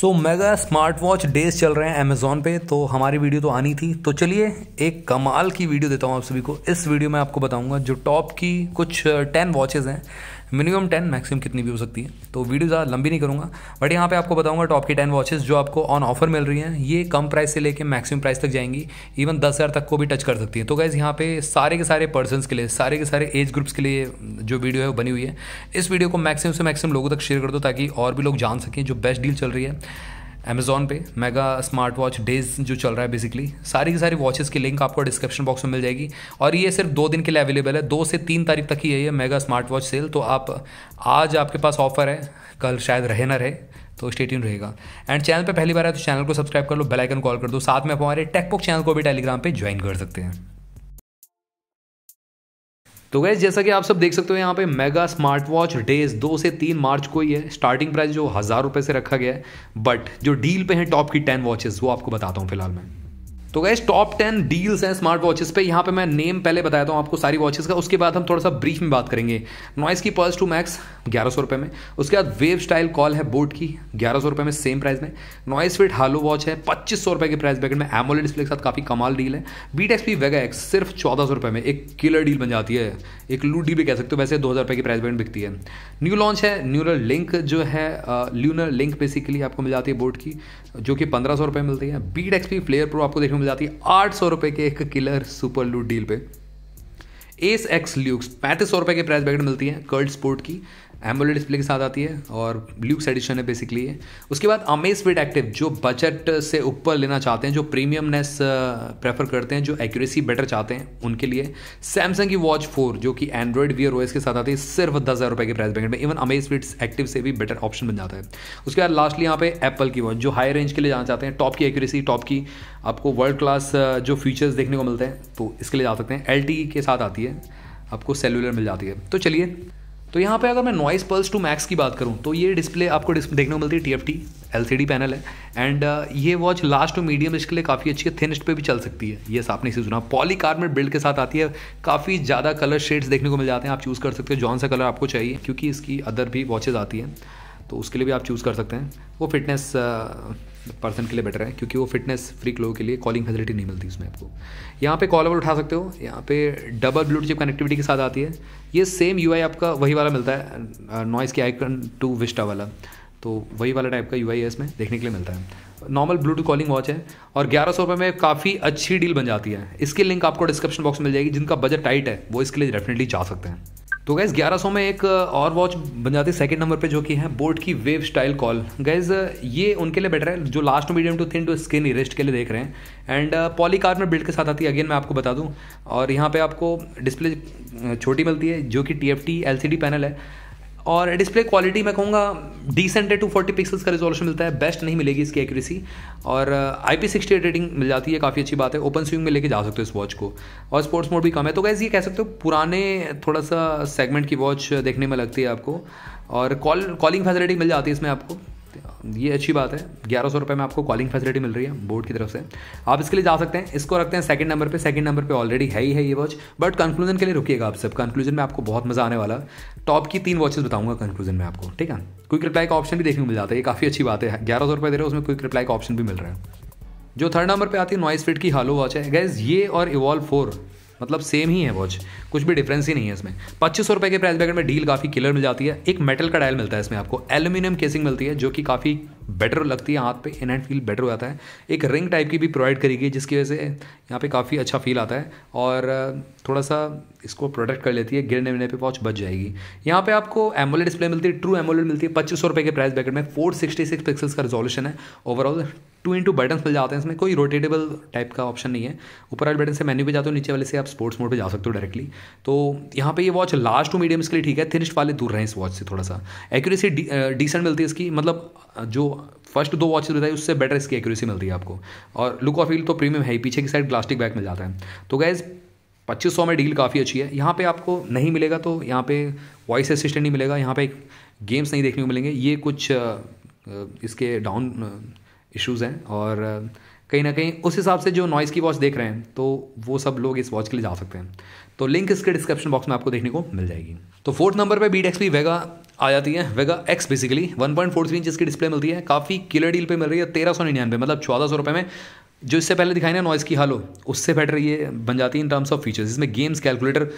सो mega smart watch days चल रहे हैं अमेजोन पे तो हमारी वीडियो तो आनी थी तो चलिए एक कमाल की वीडियो देता हूँ आप सभी को इस वीडियो में आपको बताऊँगा जो टॉप की कुछ टेन वॉचेज़ हैं मिनिमम टेन मैक्सिमम कितनी भी हो सकती है तो वीडियो ज़्यादा लंबी नहीं करूँगा बट यहाँ पे आपको बताऊँगा टॉप की टेन वॉचेज़ जो आपको ऑन ऑफर मिल रही हैं ये कम प्राइस से लेकर मैक्सिमम प्राइस तक जाएंगी इवन दस हज़ार तक को भी टच कर सकती है तो गाइज़ यहाँ पे सारे के सारे पर्सनस के लिए सारे के सारे एज ग्रुप्स के लिए जो वीडियो है वो बनी हुई है इस वीडियो को मैक्सिमम से मैक्सिमम लोगों तक शेयर कर दो ताकि और भी लोग जान सकें जो बेस्ट डील चल रही है अमेजोन पे मेगा स्मार्ट वॉच डेज जो चल रहा है बेसिकली सारी की सारी वॉचेस की लिंक आपको डिस्क्रिप्शन बॉक्स में मिल जाएगी और ये सिर्फ दो दिन के लिए अवेलेबल है दो से तीन तारीख तक ही है ये मेगा स्मार्ट वॉच सेल तो आप आज आपके पास ऑफर है कल शायद रहे ना रहे तो स्टेटिन रहेगा एंड चैनल पर पहली बार है तो चैनल को सब्सक्राइब कर लो बेल आइकन कॉल कर दो साथ में आप हमारे टेकबुक चैनल को भी टेलीग्राम पर ज्वाइन कर सकते हैं तो गैस जैसा कि आप सब देख सकते हो यहाँ पे मेगा स्मार्ट वॉच डेज दो से तीन मार्च को ही है स्टार्टिंग प्राइस जो हज़ार रुपये से रखा गया है बट जो डील पे हैं टॉप की टेन वॉचेस वो आपको बताता हूँ फिलहाल मैं तो गैस टॉप टेन डील्स हैं स्मार्ट वॉचेस पे यहाँ पे मैं नेम पहले बताया था आपको सारी वॉचेस का उसके बाद हम थोड़ा सा ब्रीफ में बात करेंगे नॉइस की पर्स टू मैक्स ग्यारह सौ रुपये में उसके बाद वेव स्टाइल कॉल है बोट की ग्यारह सौ रुपये में सेम प्राइस में नॉइस फिट हालो वॉच है पच्चीस सौ रुपये के प्राइस बैकेट में एमोले डिस्प्ले के साथ काफ़ी कमाल डील है beat X P Vega X सिर्फ चौदह सौ रुपये में एक किलर डील बन जाती है एक लू भी कह सकते हो वैसे दो हज़ार रुपये की प्राइस बैकेट बिकती है न्यू लॉन्च है न्यूरल लिंक जो है ल्यूनर लिंक बेसिकली आपको मिल जाती है बोट की जो कि पंद्रह सौ रुपये मिलती है बीट एक्सपी फ्लेयर प्रो आपको देखने में मिल जाती है आठ सौ रुपये के एक किलर सुपर लूट डील पे एस एक्स ल्यूक्स पैंतीस सौ रुपये के प्राइस बैकेट मिलती है कर्ल्ड स्पोर्ट की एम्बुलेट डिस्प्ले के साथ आती है और ल्यूक्स एडिशन है बेसिकली ये उसके बाद अमेज फिट एक्टिव जो बजट से ऊपर लेना चाहते हैं जो प्रीमियमनेस प्रेफर uh, करते हैं जो एक्यूरेसी बेटर चाहते हैं उनके लिए सैमसंग की वॉच फोर जो कि एंड्रॉइड वीयर ओएस के साथ आती है सिर्फ दस हज़ार रुपये के प्राइस बैकेट में इवन अमेज फिट एक्टिव से भी बेटर ऑप्शन बन जाता है उसके बाद लास्टली यहाँ पे एप्पल की वॉच जो हाई रेंज के लिए जाना चाहते हैं टॉप की एक्यूरेसी टॉप की आपको वर्ल्ड क्लास uh, जो फीचर्स देखने को मिलते हैं तो इसके लिए जा सकते हैं एल e के साथ आती है आपको सेलुलर मिल जाती है तो चलिए तो यहाँ पे अगर मैं नॉइस पल्स टू मैक्स की बात करूँ तो ये डिस्प्ले आपको डिस्प्ले देखने को मिलती है T F T L C D panel है एंड uh, ये वॉच लास्ट टू मीडियम इसके लिए काफ़ी अच्छी है थिनिस्ट पे भी चल सकती है ये आपने इसे सुना पॉलीकार्बोनेट बिल्ड के साथ आती है काफ़ी ज़्यादा कलर शेड्स देखने को मिल जाते हैं आप चूज़ कर सकते हो जौन सा कलर आपको चाहिए क्योंकि इसकी अदर भी वॉचेज़ आती हैं तो उसके लिए भी आप चूज़ कर सकते हैं वो फिटनेस पर्सन के लिए बेटर है क्योंकि वो फिटनेस फ्रीक लोगों के लिए कॉलिंग फैसिलिटी नहीं मिलती उसमें आपको यहाँ पे कॉल उठा सकते हो यहाँ पे डबल ब्लूटूथ कनेक्टिविटी के साथ आती है ये सेम यू आपका वही वाला मिलता है नॉइस के आइकन टू विस्टा वाला तो वही वाला टाइप का यू है इसमें देखने के लिए मिलता है नॉर्मल ब्लूटूथ कॉलिंग वॉच है और ग्यारह सौ रुपये में काफ़ी अच्छी डील बन जाती है इसकी लिंक आपको डिस्क्रिप्शन बॉक्स में मिल जाएगी जिनका बजट टाइट है वो इसके लिए डेफिनेटली जा सकते हैं तो गैज़ 1100 में एक और वॉच बन जाती है सेकेंड नंबर पे जो कि है बोट की वेव स्टाइल कॉल गैज़ ये उनके लिए बेटर है जो last medium to thin to skin rest के लिए देख रहे हैं एंड में बिल्ड के साथ आती है अगेन मैं आपको बता दूँ और यहाँ पर आपको डिस्प्ले छोटी मिलती है जो कि टी एफ पैनल है और डिस्प्ले क्वालिटी मैं कहूँगा डिसेंट है टू फोर्टी पिक्सल्स का रिजोल्यूशन मिलता है बेस्ट नहीं मिलेगी इसकी एक्यूरेसी और आई पी सिक्सटी रेटिंग मिल जाती है काफ़ी अच्छी बात है ओपन स्विंग में लेके जा सकते हो इस वॉच को और स्पोर्ट्स मोड भी कम है तो गैस ये कह सकते हो पुराने थोड़ा सा सेगमेंट की वॉच देखने में लगती है आपको और कॉल कॉलिंग फैसिलिटी मिल जाती है इसमें आपको ये अच्छी बात है ग्यारह सौ रुपये में आपको कॉलिंग फैसिलिटी मिल रही है बोर्ड की तरफ से आप इसके लिए जा सकते हैं इसको रखते हैं सेकंड नंबर पे सेकंड नंबर पे ऑलरेडी है ही है ये वॉच बट कंक्लूजन के लिए रुकिएगा आप सब कंक्लूजन में आपको बहुत मज़ा आने वाला टॉप की तीन वॉचेस बताऊंगा कंक्लूजन में आपको ठीक है क्विक रिप्लाई का ऑप्शन भी देखने को मिल जाता है ये काफ़ी अच्छी बात है ग्यारह सौ रुपये दे रहे हो उसमें क्विक रिप्लाई का ऑप्शन भी मिल रहा है जो थर्ड नंबर पर आती है नॉइस फिट की हालो वॉच है गैज ये और इवॉल्व फोर मतलब सेम ही है वॉच कुछ भी डिफरेंस ही नहीं है इसमें पच्चीस सौ रुपये के प्राइस ब्रैकेट में डील काफ़ी किलर मिल जाती है एक मेटल का डायल मिलता है इसमें आपको एल्यूमिनियम केसिंग मिलती है जो कि काफ़ी बेटर लगती है हाथ पे इन हैंड फील बेटर हो जाता है एक रिंग टाइप की भी प्रोवाइड करेगी जिसकी वजह से यहाँ पे काफ़ी अच्छा फील आता है और थोड़ा सा इसको प्रोटेक्ट कर लेती है गिरने विरने पे वॉच बच जाएगी यहाँ पे आपको एमोलेड डिस्प्ले मिलती है ट्रू एमोलेड मिलती है पच्चीस सौ रुपये के प्राइस बैकेट में फोर सिक्सटी सिक्स पिक्सल्स का रिजोल्यूशन है ओवरऑल टू इंटू बटन मिल जाते हैं इसमें कोई रोटेटेबल टाइप का ऑप्शन नहीं है ऊपर वाले बटन से मेन्यू पे जाते हो नीचे वाले से आप स्पोर्ट्स मोड पे जा सकते हो डायरेक्टली तो यहाँ पे ये वॉच लास्ट टू मीडियम इसके लिए ठीक है थिनिस्ट वाले दूर रहे इस वॉच से थोड़ा सा एक्यूरेसी डिसेंट मिलती है इसकी मतलब जो फर्स्ट दो वॉचेज बताई उससे बेटर इसकी एक्यूरेसी मिलती है आपको और लुक ऑफ फील तो प्रीमियम है पीछे की साइड प्लास्टिक बैग मिल जाता है तो गैज़ पच्चीस सौ में डील काफ़ी अच्छी है यहाँ पे आपको नहीं मिलेगा तो यहाँ पे वॉइस असिस्टेंट नहीं मिलेगा यहाँ पे गेम्स नहीं देखने को मिलेंगे ये कुछ इसके डाउन इश्यूज़ हैं और uh, कहीं ना कहीं उस हिसाब से जो नॉइस की वॉच देख रहे हैं तो वो सब लोग इस वॉच के लिए जा सकते हैं तो लिंक इसके डिस्क्रिप्शन बॉक्स में आपको देखने को मिल जाएगी तो फोर्थ नंबर पर बी डेक्स भी वेगा आ जाती है Vega X basically one point four inch इसकी डिस्प्ले मिलती है काफ़ी किलर डील पे मिल रही है तेरह सौ निन्यानवे मतलब चौदह सौ रुपये में जो इससे पहले दिखाई ना नॉइस की हालो उससे बेटर ये बन जाती है इन टर्म्स ऑफ फीचर्स इसमें गेम्स कैलकुलेटर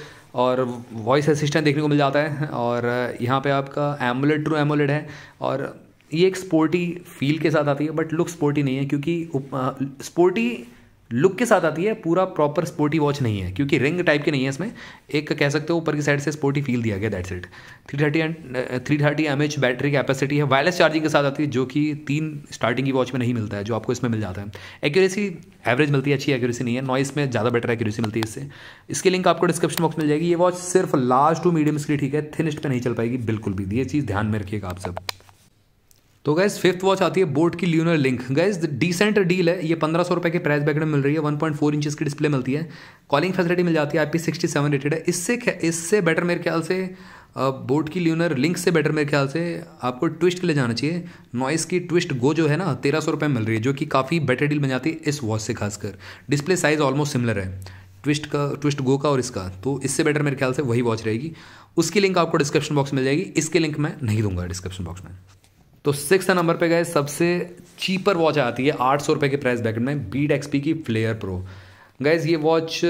और वॉइस असिस्टेंट देखने को मिल जाता है और uh, यहाँ पे आपका एमोलेड ट्रू एमोलेड है और ये एक स्पोर्टी फील के साथ आती है बट लुक स्पोर्टी नहीं है क्योंकि स्पोर्टी लुक के साथ आती है पूरा प्रॉपर स्पोर्टी वॉच नहीं है क्योंकि रिंग टाइप के नहीं है इसमें एक कह सकते हो ऊपर की साइड से स्पोर्टी फील दिया गया that's it three thirty and three thirty M H battery capacity है वायरलेस चार्जिंग के साथ आती है जो कि तीन स्टार्टिंग की वॉच में नहीं मिलता है जो आपको इसमें मिल जाता है एक्यूरेसी एवरेज मिलती है अच्छी एक्यूरेसी नहीं है नॉइस में ज़्यादा बेटर एक्यूरेसी मिलती है इससे इसकी लिंक आपको डिस्क्रिप्शन बॉक्स मिल जाएगी ये वॉच सिर्फ लार्ज टू मीडियम्स के लिए ठीक है थिनिस्ट पर नहीं चल पाएगी बिल्कुल भी ये चीज़ ध्यान में रखिएगा आप सब तो गैस फिफ्थ वॉच आती है बोट की lunar link guys decent deal है ये पंद्रह सौ रुपये के प्राइस बैकेट में मिल रही है वन पॉइंट फोर इंचज़ की डिस्प्ले मिलती है कॉलिंग फैसिलिटी मिल जाती है I P sixty seven rated है इससे इससे बेटर मेरे ख्याल से बोट की ल्यूनर लिंक से बेटर मेरे ख्याल से आपको ट्विस्ट के लिए जाना चाहिए नॉइस की ट्विस्ट गो जो है ना तेरह सौ रुपये मिल रही है जो कि काफ़ी बेटर डील बन जाती है इस वॉच से खासकर डिस्प्ले साइज़ ऑलमोस्ट सिमिलर है ट्विस्ट का ट्विस्ट गो का और इसका तो इससे बेटर मेरे ख्याल से वही वॉच रहेगी उसकी लिंक आपको डिस्क्रिप्शन बॉक्स मिल जाएगी इसके लिंक मैं नहीं दूंगा डिस्क्रिप्शन बॉक्स में तो सिक्स नंबर पे गए सबसे चीपर वॉच आती है आठ सौ रुपये के प्राइस बैकेट में बीट एक्सपी की फ्लेयर प्रो गैज़ ये वॉच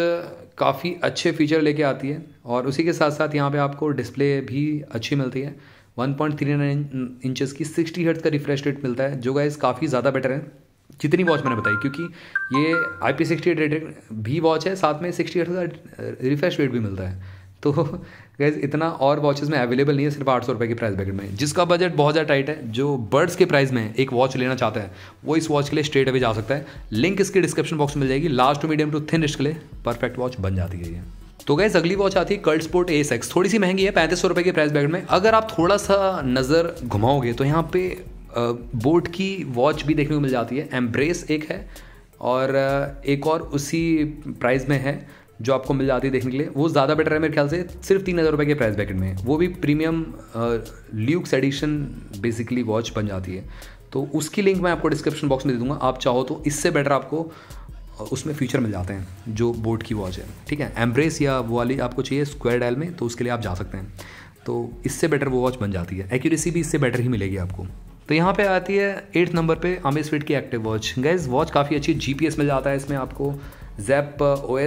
काफ़ी अच्छे फीचर लेके आती है और उसी के साथ साथ यहाँ पे आपको डिस्प्ले भी अच्छी मिलती है 1.39 पॉइंट थ्री नाइन इंचज़ की सिक्सटी हर्ट्स का रिफ्रेश रेट मिलता है जो गैज़ काफ़ी ज़्यादा बेटर है जितनी वॉच मैंने बताई क्योंकि ये आई पी सिक्सटी रेट भी वॉच है साथ में सिक्सटी हर्ट्ज का रिफ्रेश रेट भी मिलता है तो गैस इतना और वॉचेस में अवेलेबल नहीं है सिर्फ आठ सौ रुपये की प्राइस बैकेट में जिसका बजट बहुत ज़्यादा टाइट है जो बर्ड्स के प्राइस में एक वॉच लेना चाहता है वो इस वॉच के लिए स्ट्रेट अभी जा सकता है लिंक इसके डिस्क्रिप्शन बॉक्स में मिल जाएगी last to medium to thin के लिए परफेक्ट वॉच बन जाती है ये तो गैस अगली वॉच आती है कल्ड स्पोर्ट एस एक्स थोड़ी सी महंगी है पैंतीस सौ रुपये की प्राइस बैकेट में अगर आप थोड़ा सा नज़र घुमाओगे तो यहाँ पे बोट की वॉच भी देखने को मिल जाती है एम्ब्रेस एक है और एक और उसी प्राइस में है जो आपको मिल जाती है देखने के लिए वो ज़्यादा बेटर है मेरे ख्याल से सिर्फ तीन हज़ार रुपये के प्राइस बैकेट में वो भी premium luxe edition basically watch बन जाती है तो उसकी लिंक मैं आपको डिस्क्रिप्शन बॉक्स में दे दूँगा आप चाहो तो इससे बेटर आपको उसमें फीचर मिल जाते हैं जो बोट की वॉच है ठीक है एम्ब्रेस या वो वाली आपको चाहिए स्क्वायर डायल में तो उसके लिए आप जा सकते हैं तो इससे बेटर वो वॉच बन जाती है एक्यूरेसी भी इससे बेटर ही मिलेगी आपको तो यहाँ पे आती है एट्थ नंबर पे आमिर स्वीट की एक्टिव वॉच गैस वॉच काफ़ी अच्छी जीपीएस मिल जाता है इसमें आपको जैप ओ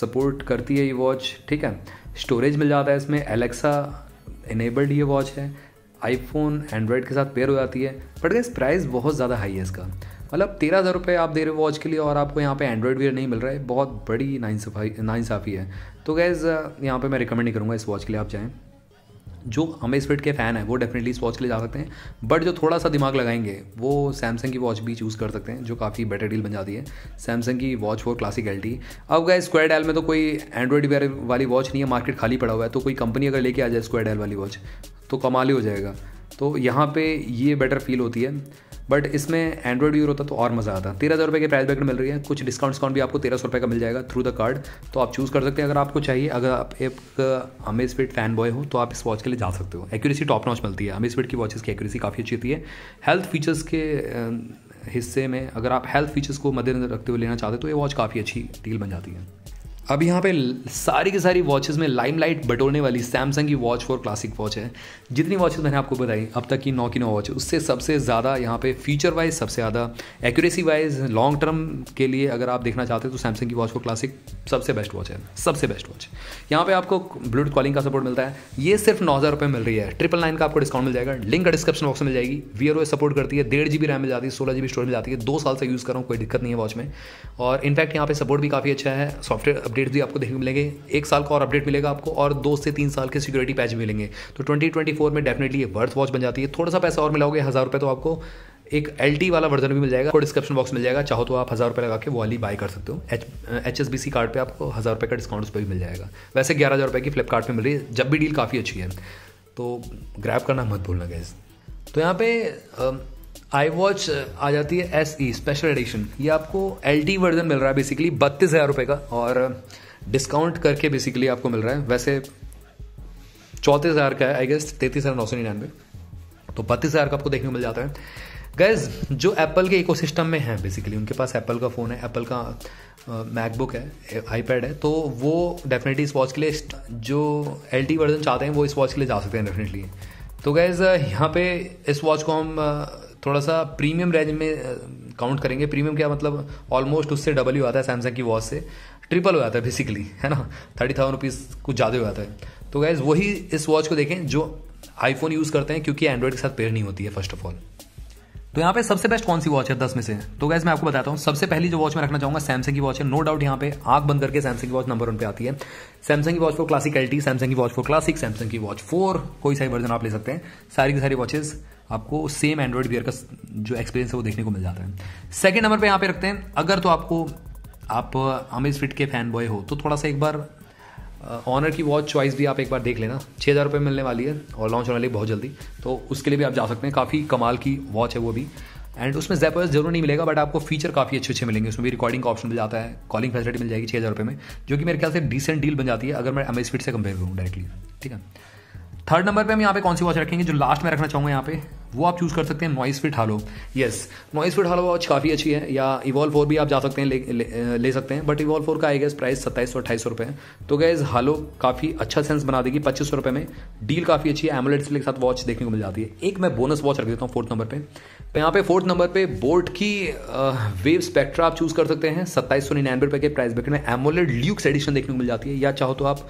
सपोर्ट करती है ये वॉच ठीक है स्टोरेज मिल जाता है इसमें एलेक्सा इनेबल्ड ये वॉच है आईफोन एंड्रॉयड के साथ पेयर हो जाती है बट गैस प्राइस बहुत ज़्यादा हाई है इसका मतलब तेरह हज़ार रुपये आप दे रहे हो वॉच के लिए और आपको यहाँ पे एंड्रॉयड वेयर नहीं मिल रहा है बहुत बड़ी नाइंसाफी नाइंसाफ़ी है तो गैज़ यहाँ पे मैं रिकमेंड नहीं करूँगा इस वॉच के लिए आप जाएँ जो हमें स्पिट के फ़ैन है वो डेफिनेटली इस वॉच के लिए जा सकते हैं बट जो थोड़ा सा दिमाग लगाएंगे वो सैमसंग की वॉच भी चूज़ कर सकते हैं जो काफ़ी बेटर डील बन जाती है सैमसंग की watch four classic L T अब गए स्क्वायर डेल में तो कोई एंड्रॉइड वेयर वाली वॉच नहीं है मार्केट खाली पड़ा हुआ है तो कोई कंपनी अगर लेके आ जाए स्क्वायर डेल वाली वॉच तो कमाल ही हो जाएगा तो यहाँ पर ये बेटर फील होती है बट इसमें एंड्रॉइड यूर होता तो और मज़ा आता तेरह हज़ार रुपये के प्राइस बैकेट मिल रही है कुछ डिस्काउंट डिस्काउंट भी आपको तेरह सौ रुपये का मिल जाएगा थ्रू द कार्ड तो आप चूज़ कर सकते हैं अगर आपको चाहिए अगर आप एक अमेज फिट फैन बॉय हो तो आप इस वॉच के लिए जा सकते हो एक्यूरेसी टॉप नॉच मिलती है अमेज फिट की वॉचेस की एक्यूरेसी काफ़ी अच्छी होती है हेल्थ फीचर्स के हिस्से में अगर आप हेल्थ फीचर्स को मद्देनजर रखते हुए लेना चाहते हो तो ये वॉच काफ़ी अच्छी डील बन जाती है अब यहाँ पे सारी की सारी वॉचेस में लाइमलाइट बटोरने वाली सैमसंग की वॉच फॉर क्लासिक वॉच है जितनी वॉचेस मैंने आपको बताई अब तक की नौ की नौ वॉच उससे सबसे ज़्यादा यहाँ पे फीचर वाइज सबसे ज़्यादा एक्यूरेसी वाइज लॉन्ग टर्म के लिए अगर आप देखना चाहते हैं तो सैमसंग की वॉच फॉर क्लासिक सबसे बेस्ट वॉच है सबसे बेस्ट वॉच यहाँ पे आपको ब्लूटूथ कॉलिंग का सपोर्ट मिलता है ये सिर्फ नौ हज़ार रुपये मिल रही है ट्रिपल नाइन का आपको डिस्काउंट मिल जाएगा लिंक डिस्क्रिप्शन बॉक्स में मिल जाएगी वी आर सपोर्ट करती है डेढ़ जी बी रैम मिल जाती है सोलह जी स्टोरेज मिल जाती है दो साल से यूज़ कर रहा हूँ कोई दिक्कत नहीं है वॉच में और इनफैक्ट यहाँ पे सपोर्ट भी काफ़ी अच्छा है सॉफ्टवेयर अपडेट्स भी आपको देखने मिलेंगे एक साल का और अपडेट मिलेगा आपको और दो से तीन साल के सिक्योरिटी पैच मिलेंगे तो ट्वेंटी ट्वेंटी फोर में डेफिनेटली ये वर्थ वॉच बन जाती है थोड़ा सा पैसा और मिलाओगे हज़ार रुपये तो आपको एक एल वाला वर्जन भी मिल जाएगा डिस्क्रिप्शन बॉक्स मिल जाएगा चाहो तो आप हज़ार रुपये लगा के वो वाली बाय कर सकते हो H H B C card पर आपको हज़ार रुपये का डिस्काउंट उस पर भी मिल जाएगा वैसे ग्यारह हज़ार रुपये की फ्लिपकार्ट मिल रही है जब भी डील काफ़ी अच्छी है तो ग्रैप करना मत भूलना गैस तो यहाँ पे आई वॉच uh, आ जाती है एस ई स्पेशल एडिशन ये आपको एल टी वर्जन मिल रहा है बेसिकली बत्तीस हज़ार रुपये का और डिस्काउंट uh, करके बेसिकली आपको मिल रहा है वैसे चौंतीस हज़ार का है आई गेस तैंतीस हज़ार नौ सौ निन्यानवे तो बत्तीस हज़ार का आपको देखने को मिल जाता है गैस जो एप्पल के सिस्टम में हैं बेसिकली उनके पास एप्पल का फ़ोन है एप्पल का मैकबुक uh, है आईपैड है तो वो डेफिनेटली इस वॉच के लिए जो एल टी वर्जन चाहते हैं वो इस वॉच के लिए जा सकते हैं डेफिनेटली तो गैज़ यहाँ पे इस वॉच को हम थोड़ा सा प्रीमियम रेंज में काउंट करेंगे प्रीमियम क्या मतलब ऑलमोस्ट उससे डबल ही आता है सैमसंग की वॉच से ट्रिपल हो जाता है बेसिकली है ना थर्टी थाउजेंड रुपीज़ कुछ ज़्यादा हो जाता है तो गैज़ वही इस वॉच को देखें जो आईफोन यूज़ करते हैं क्योंकि एंड्रॉइड के साथ पेयर नहीं होती है फर्स्ट ऑफ ऑल तो यहाँ पे सबसे बेस्ट कौन सी वॉच है दस में से तो गैस मैं आपको बताता हूँ सबसे पहली जो वॉच मैं रखना चाहूंगा सैमसंग की वॉच है नो डाउट यहाँ पे आग बंद करके सैमसंग की वॉच नंबर वन पे आती है सैमसंग की watch four classic LTE Samsung की वॉच फॉर क्लासिक सैमसंग की वॉच फोर कोई सा वर्जन आप ले सकते हैं सारी की सारी वॉचेज आपको सेम एंड्रॉयड बियर का जो एक्सपीरियंस है वो देखने को मिल जाता है सेकेंड नंबर पर यहाँ पे रखते हैं अगर तो आपको आप अमित फिट के फैन बॉय हो तो थोड़ा सा एक बार ऑनर की वॉच चॉइस भी आप एक बार देख लेना छः हज़ार रुपये मिलने वाली है और लॉन्च होने वाली बहुत जल्दी तो उसके लिए भी आप जा सकते हैं काफ़ी कमाल की वॉच है वो भी एंड उसमें जैपर्स जरूर नहीं मिलेगा बट आपको फीचर काफ़ी अच्छे अच्छे मिलेंगे उसमें भी रिकॉर्डिंग का ऑप्शन मिल जाता है कॉलिंग फैसिलिटी मिल जाएगी छः हज़ार रुपये में जो कि मेरे ख्याल से डिसेंट डील बन जाती है अगर मैं अमेज फिट से कंपेयर करूँ डायरेक्टली ठीक है थर्ड नंबर पे हम यहाँ पे कौन सी वॉच रखेंगे जो लास्ट में रखना चाहूंगा यहाँ पे वो आप चूज़ कर सकते हैं Noise fit Halo yes Noise fit हालो वॉच काफ़ी अच्छी है या इवॉल्व फोर भी आप जा सकते हैं ले, ले, ले सकते हैं बट इवॉल्व फोर का आई गैस प्राइस सत्ताईस सौ अट्ठाईस रुपए रुपये तो गैस हालो काफ़ी अच्छा सेंस बना देगी पच्चीस सौ रुपए में डील काफ़ी अच्छी है एमोलेट के साथ वॉच देखने को मिल जाती है एक मैं बोनस वॉच रख देता हूँ फोर्थ नंबर पर तो यहाँ पे फोर्थ नंबर पे बोर्ड की वेव स्पेक्ट्रा आप चूज़ कर सकते हैं सत्ताईस सौ निन्यानवे रुपए के प्राइस ब्रैकेट में एमोलेट ल्यूक्स एडिशन देखने को मिल जाती है या चाहो तो आप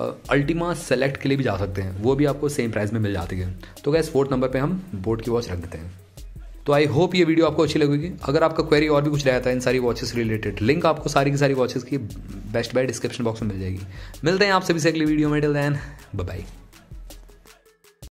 अल्टीमा सेलेक्ट के लिए भी जा सकते हैं वो भी आपको सेम प्राइस में मिल जाती है तो गैस फोर्थ नंबर पर हम बोट की वॉच रख देते हैं तो आई होप ये वीडियो आपको अच्छी लगेगी अगर आपका क्वेरी और भी कुछ रहता है इन सारी वॉचेस रिलेटेड लिंक आपको सारी की सारी वॉचेस की बेस्ट बाय डिस्क्रिप्शन बॉक्स में मिल जाएगी मिलते हैं आप सभी से अगली वीडियो में टिल दैन बाय